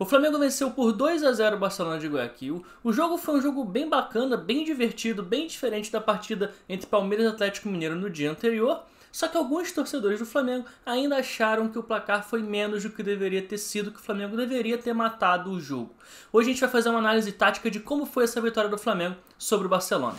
O Flamengo venceu por 2 a 0 o Barcelona de Guayaquil. O jogo foi um jogo bem bacana, bem divertido, bem diferente da partida entre Palmeiras e Atlético Mineiro no dia anterior. Só que alguns torcedores do Flamengo ainda acharam que o placar foi menos do que deveria ter sido, que o Flamengo deveria ter matado o jogo. Hoje a gente vai fazer uma análise tática de como foi essa vitória do Flamengo sobre o Barcelona.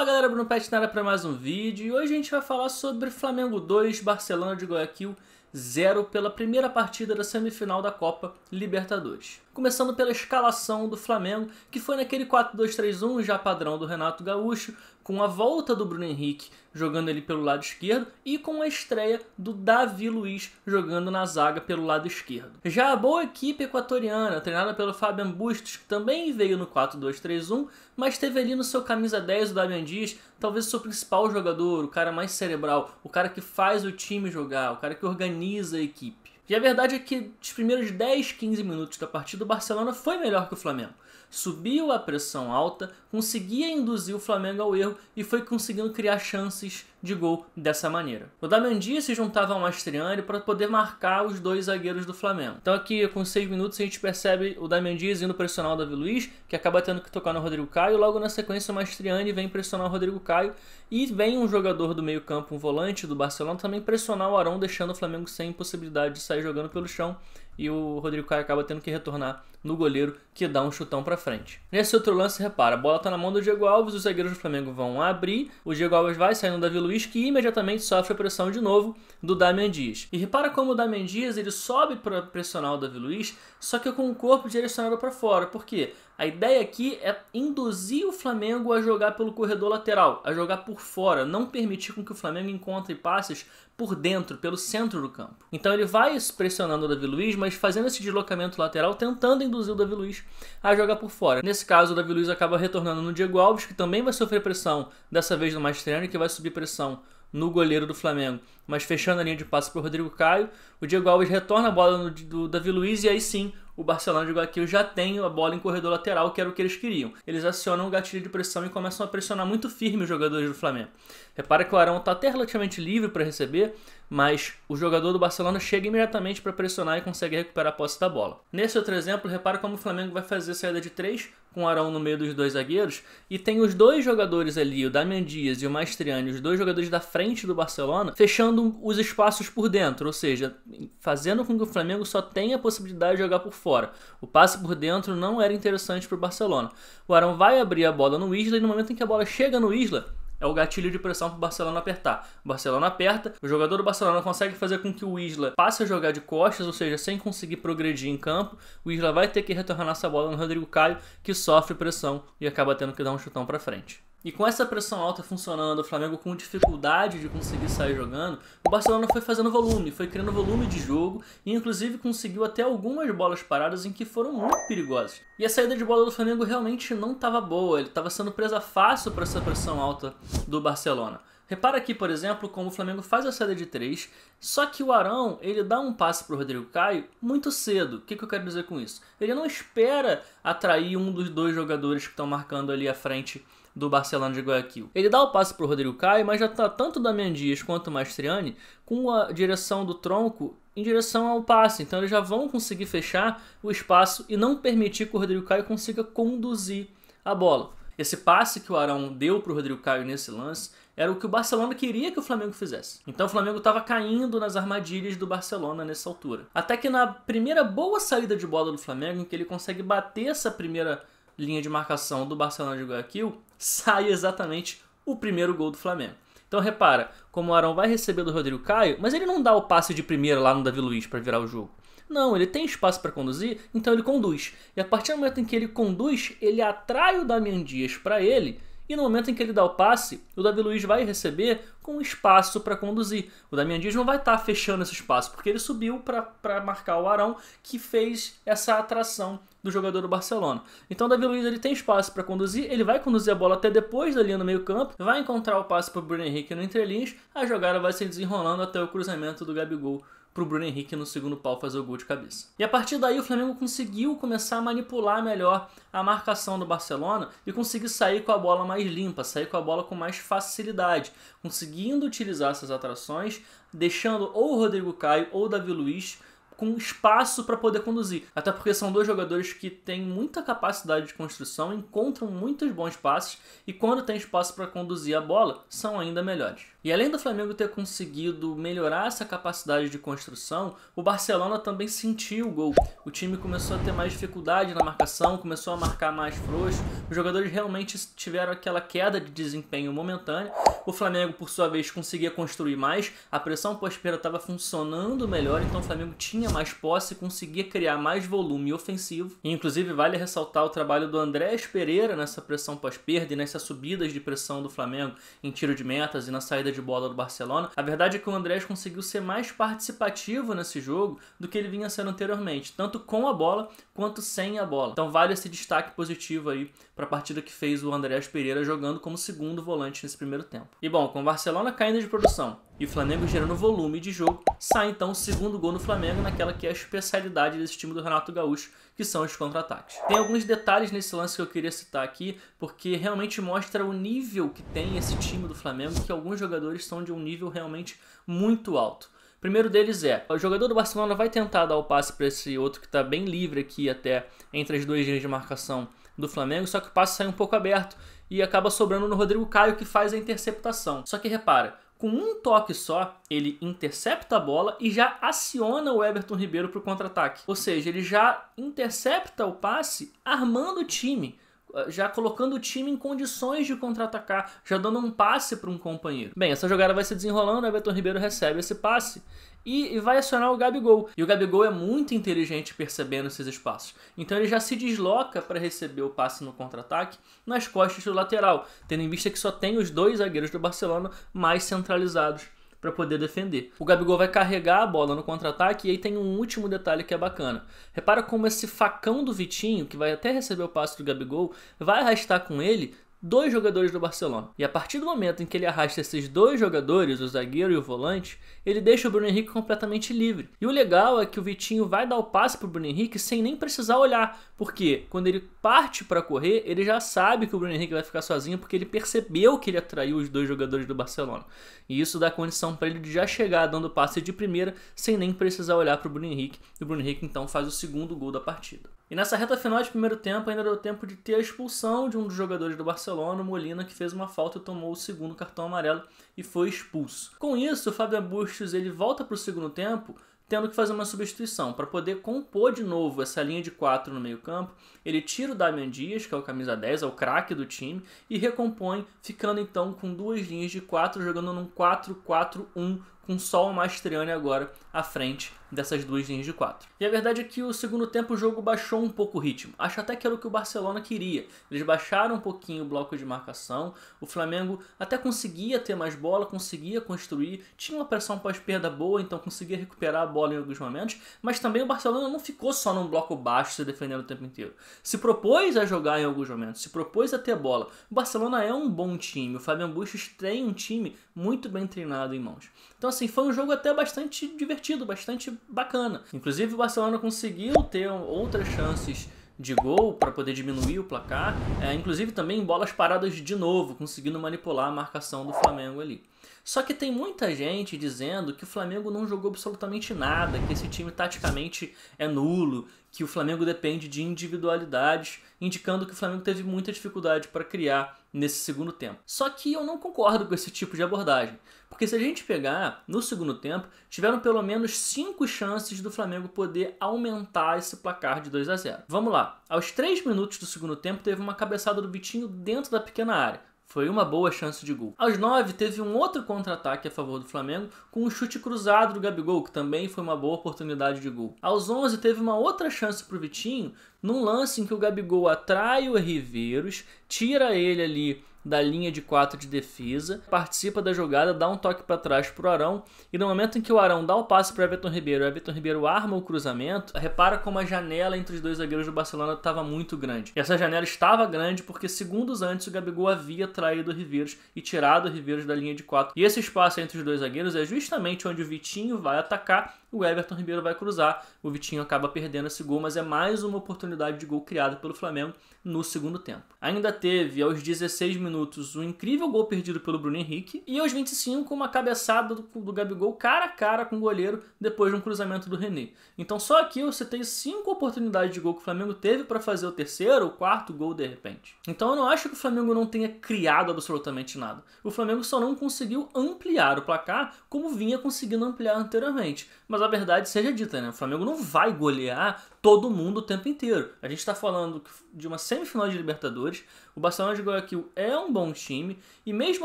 Fala galera, Bruno Pet para mais um vídeo e hoje a gente vai falar sobre Flamengo 2, Barcelona de Guayaquil 0 pela primeira partida da semifinal da Copa Libertadores. Começando pela escalação do Flamengo, que foi naquele 4-2-3-1 já padrão do Renato Gaúcho, com a volta do Bruno Henrique jogando ele pelo lado esquerdo e com a estreia do Davi Luiz jogando na zaga pelo lado esquerdo. Já a boa equipe equatoriana, treinada pelo Fabian Bustos, que também veio no 4-2-3-1, mas teve ali no seu camisa 10 o Damian Dias, talvez o seu principal jogador, o cara mais cerebral, o cara que faz o time jogar, o cara que organiza a equipe. E a verdade é que os primeiros 10, 15 minutos da partida o Barcelona foi melhor que o Flamengo subiu a pressão alta, conseguia induzir o Flamengo ao erro e foi conseguindo criar chances de gol dessa maneira. O Dias se juntava ao Mastriani para poder marcar os dois zagueiros do Flamengo. Então aqui com seis minutos a gente percebe o Dias indo pressionar o Davi Luiz, que acaba tendo que tocar no Rodrigo Caio, logo na sequência o Mastriani vem pressionar o Rodrigo Caio e vem um jogador do meio-campo, um volante do Barcelona, também pressionar o Arão, deixando o Flamengo sem possibilidade de sair jogando pelo chão. E o Rodrigo Caio acaba tendo que retornar no goleiro, que dá um chutão para frente. Nesse outro lance, repara, a bola tá na mão do Diego Alves, os zagueiros do Flamengo vão abrir, o Diego Alves vai saindo do Davi Luiz, que imediatamente sofre a pressão de novo do Damian Dias. E repara como o Damian Dias, ele sobe para pressionar o Davi Luiz, só que com o corpo direcionado para fora. Por quê? A ideia aqui é induzir o Flamengo a jogar pelo corredor lateral, a jogar por fora, não permitir com que o Flamengo encontre passes por dentro, pelo centro do campo. Então ele vai pressionando o Davi Luiz, mas fazendo esse deslocamento lateral, tentando induzir o Davi Luiz a jogar por fora. Nesse caso, o Davi Luiz acaba retornando no Diego Alves, que também vai sofrer pressão, dessa vez no Mastriani, que vai subir pressão no goleiro do Flamengo. Mas fechando a linha de passe para o Rodrigo Caio, o Diego Alves retorna a bola no, do Davi Luiz e aí sim o Barcelona de Guayaquil já tem a bola em corredor lateral, que era o que eles queriam. Eles acionam o gatilho de pressão e começam a pressionar muito firme os jogadores do Flamengo. Repara que o Arão está até relativamente livre para receber, mas o jogador do Barcelona chega imediatamente para pressionar e consegue recuperar a posse da bola. Nesse outro exemplo, repara como o Flamengo vai fazer saída de três com o Arão no meio dos dois zagueiros e tem os dois jogadores ali, o Damian Dias e o Maestriani, os dois jogadores da frente do Barcelona, fechando os espaços por dentro, ou seja, fazendo com que o Flamengo só tenha a possibilidade de jogar por fora. O passe por dentro não era interessante para o Barcelona. O Arão vai abrir a bola no Isla e no momento em que a bola chega no Isla, é o gatilho de pressão para o Barcelona apertar. O Barcelona aperta, o jogador do Barcelona consegue fazer com que o Isla passe a jogar de costas, ou seja, sem conseguir progredir em campo. O Isla vai ter que retornar essa bola no Rodrigo Caio, que sofre pressão e acaba tendo que dar um chutão para frente. E com essa pressão alta funcionando, o Flamengo com dificuldade de conseguir sair jogando, o Barcelona foi fazendo volume, foi criando volume de jogo e inclusive conseguiu até algumas bolas paradas em que foram muito perigosas. E a saída de bola do Flamengo realmente não estava boa, ele estava sendo presa fácil para essa pressão alta do Barcelona. Repara aqui, por exemplo, como o Flamengo faz a saída de 3, só que o Arão, ele dá um passe para o Rodrigo Caio muito cedo. O que, que eu quero dizer com isso? Ele não espera atrair um dos dois jogadores que estão marcando ali à frente do Barcelona de Guayaquil. Ele dá o passe para o Rodrigo Caio, mas já está tanto o Damian Dias quanto o Mastriani com a direção do tronco em direção ao passe. Então eles já vão conseguir fechar o espaço e não permitir que o Rodrigo Caio consiga conduzir a bola. Esse passe que o Arão deu para o Rodrigo Caio nesse lance era o que o Barcelona queria que o Flamengo fizesse. Então o Flamengo estava caindo nas armadilhas do Barcelona nessa altura. Até que na primeira boa saída de bola do Flamengo, em que ele consegue bater essa primeira linha de marcação do Barcelona de Guayaquil, sai exatamente o primeiro gol do Flamengo. Então repara, como o Arão vai receber do Rodrigo Caio, mas ele não dá o passe de primeira lá no Davi Luiz para virar o jogo. Não, ele tem espaço para conduzir, então ele conduz. E a partir do momento em que ele conduz, ele atrai o Damian Dias para ele. E no momento em que ele dá o passe, o Davi Luiz vai receber com espaço para conduzir. O Damian Dias não vai estar tá fechando esse espaço, porque ele subiu para marcar o Arão, que fez essa atração do jogador do Barcelona. Então o Davi Luiz ele tem espaço para conduzir, ele vai conduzir a bola até depois da linha no meio campo, vai encontrar o passe para o Bruno Henrique no entrelinhas, a jogada vai se desenrolando até o cruzamento do Gabigol para o Bruno Henrique no segundo pau fazer o gol de cabeça. E a partir daí o Flamengo conseguiu começar a manipular melhor a marcação do Barcelona e conseguir sair com a bola mais limpa, sair com a bola com mais facilidade, conseguindo utilizar essas atrações, deixando ou o Rodrigo Caio ou o Davi Luiz com espaço para poder conduzir. Até porque são dois jogadores que têm muita capacidade de construção, encontram muitos bons passes e quando tem espaço para conduzir a bola, são ainda melhores. E além do Flamengo ter conseguido melhorar essa capacidade de construção, o Barcelona também sentiu o gol. O time começou a ter mais dificuldade na marcação, começou a marcar mais frouxo. Os jogadores realmente tiveram aquela queda de desempenho momentânea. O Flamengo, por sua vez, conseguia construir mais. A pressão pós-perda estava funcionando melhor, então o Flamengo tinha mais posse, conseguia criar mais volume ofensivo. E, inclusive, vale ressaltar o trabalho do Andrés Pereira nessa pressão pós-perda e nessas subidas de pressão do Flamengo em tiro de metas e na saída saída de bola do Barcelona. A verdade é que o Andrés conseguiu ser mais participativo nesse jogo do que ele vinha sendo anteriormente, tanto com a bola quanto sem a bola. Então vale esse destaque positivo aí para a partida que fez o Andrés Pereira jogando como segundo volante nesse primeiro tempo. E bom, com o Barcelona caindo de produção, e o Flamengo gerando volume de jogo. Sai então o segundo gol no Flamengo, naquela que é a especialidade desse time do Renato Gaúcho, que são os contra-ataques. Tem alguns detalhes nesse lance que eu queria citar aqui, porque realmente mostra o nível que tem esse time do Flamengo, que alguns jogadores são de um nível realmente muito alto. O primeiro deles é, o jogador do Barcelona vai tentar dar o passe para esse outro que está bem livre aqui até entre as duas linhas de marcação do Flamengo, só que o passe sai um pouco aberto e acaba sobrando no Rodrigo Caio que faz a interceptação. Só que repara, com um toque só, ele intercepta a bola e já aciona o Everton Ribeiro para o contra-ataque. Ou seja, ele já intercepta o passe armando o time. Eh, já colocando o time em condições de contra-atacar, já dando um passe para um companheiro. Bem, essa jogada vai se desenrolando, Everton Ribeiro recebe esse passe e vai acionar o Gabigol. E o Gabigol é muito inteligente percebendo esses espaços. Então ele já se desloca para receber o passe no contra-ataque nas costas do lateral, tendo em vista que só tem os dois zagueiros do Barcelona mais centralizados para poder defender. O Gabigol vai carregar a bola no contra-ataque e aí tem um último detalhe que é bacana. Repara como esse facão do Vitinho, que vai até receber o passe do Gabigol, vai arrastar com ele dois jogadores do Barcelona. E a partir do momento em que ele arrasta esses dois jogadores, o zagueiro e o volante, ele deixa o Bruno Henrique completamente livre. E o legal é que o Vitinho vai dar o passe para o Bruno Henrique sem nem precisar olhar, porque quando ele parte para correr, ele já sabe que o Bruno Henrique vai ficar sozinho porque ele percebeu que ele atraiu os dois jogadores do Barcelona. E isso dá condição para ele já chegar dando o passe de primeira sem nem precisar olhar para o Bruno Henrique. E o Bruno Henrique então faz o segundo gol da partida. E nessa reta final de primeiro tempo ainda deu tempo de ter a expulsão de um dos jogadores do Barcelona, o Molina, que fez uma falta e tomou o segundo cartão amarelo e foi expulso. Com isso, o Fábio Bustos ele volta para o segundo tempo tendo que fazer uma substituição para poder compor de novo essa linha de quatro no meio-campo. Ele tira o Damian Dias, que é o camisa 10, é o craque do time, e recompõe, ficando então com duas linhas de quatro jogando num 4-4-1 com só o Mastriani agora à frente dessas duas linhas de quatro. E a verdade é que o segundo tempo o jogo baixou um pouco o ritmo. Acho até que era o que o Barcelona queria. Eles baixaram um pouquinho o bloco de marcação. O Flamengo até conseguia ter mais bola, conseguia construir, tinha uma pressão pós-perda boa, então conseguia recuperar a bola em alguns momentos, mas também o Barcelona não ficou só num bloco baixo se defendendo o tempo inteiro. Se propôs a jogar em alguns momentos, se propôs a ter bola. O Barcelona é um bom time, o Fabian Bustos tem um time muito bem treinado em mãos. Então assim, assim, foi um jogo até bastante divertido, bastante bacana. Inclusive, o Barcelona conseguiu ter outras chances de gol para poder diminuir o placar, é, inclusive também bolas paradas de novo, conseguindo manipular a marcação do Flamengo ali. Só que tem muita gente dizendo que o Flamengo não jogou absolutamente nada, que esse time taticamente é nulo, que o Flamengo depende de individualidades, indicando que o Flamengo teve muita dificuldade para criar nesse segundo tempo. Só que eu não concordo com esse tipo de abordagem. Porque se a gente pegar no segundo tempo, tiveram pelo menos cinco chances do Flamengo poder aumentar esse placar de 2 a 0. Vamos lá. Aos 3 minutos do segundo tempo, teve uma cabeçada do Vitinho dentro da pequena área. Foi uma boa chance de gol. Aos 9, teve um outro contra-ataque a favor do Flamengo, com um chute cruzado do Gabigol, que também foi uma boa oportunidade de gol. Aos 11, teve uma outra chance para o Vitinho, num lance em que o Gabigol atrai o Riveiros, tira ele ali da linha de 4 de defesa, participa da jogada, dá um toque para trás para o Arão e no momento em que o Arão dá o passe para Everton Ribeiro, o Everton Ribeiro arma o cruzamento, repara como a janela entre os dois zagueiros do Barcelona estava muito grande. E essa janela estava grande porque segundos antes o Gabigol havia traído o Ribeiros e tirado o Ribeiros da linha de 4. E esse espaço entre os dois zagueiros é justamente onde o Vitinho vai atacar o Everton Ribeiro vai cruzar. O Vitinho acaba perdendo esse gol, mas é mais uma oportunidade de gol criada pelo Flamengo no segundo tempo. Ainda teve aos 16 minutos minutos, um incrível gol perdido pelo Bruno Henrique. E aos 25, uma cabeçada do, do Gabigol cara a cara com o goleiro depois de um cruzamento do René. Então só aqui você tem cinco oportunidades de gol que o Flamengo teve para fazer o terceiro ou quarto gol de repente. Então eu não acho que o Flamengo não tenha criado absolutamente nada. O Flamengo só não conseguiu ampliar o placar como vinha conseguindo ampliar anteriormente. Mas a verdade seja dita, né? O Flamengo não vai golear todo mundo o tempo inteiro. A gente está falando de uma semifinal de Libertadores. O Barcelona de Guayaquil é um bom time. E mesmo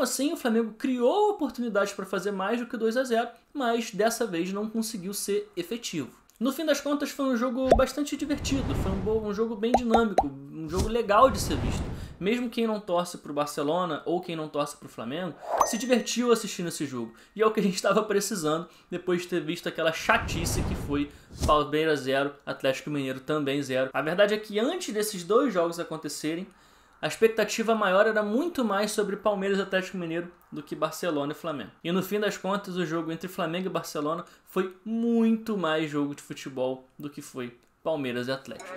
assim, o Flamengo criou oportunidades para fazer mais do que 2 a 0 mas dessa vez não conseguiu ser efetivo. No fim das contas, foi um jogo bastante divertido, foi um, bom, um jogo bem dinâmico, um jogo legal de ser visto. Mesmo quem não torce para o Barcelona ou quem não torce para o Flamengo, se divertiu assistindo esse jogo. E é o que a gente estava precisando depois de ter visto aquela chatice que foi Palmeiras 0, Atlético Mineiro também 0. A verdade é que antes desses dois jogos acontecerem, a expectativa maior era muito mais sobre Palmeiras e Atlético Mineiro do que Barcelona e Flamengo. E no fim das contas, o jogo entre Flamengo e Barcelona foi muito mais jogo de futebol do que foi Palmeiras e Atlético.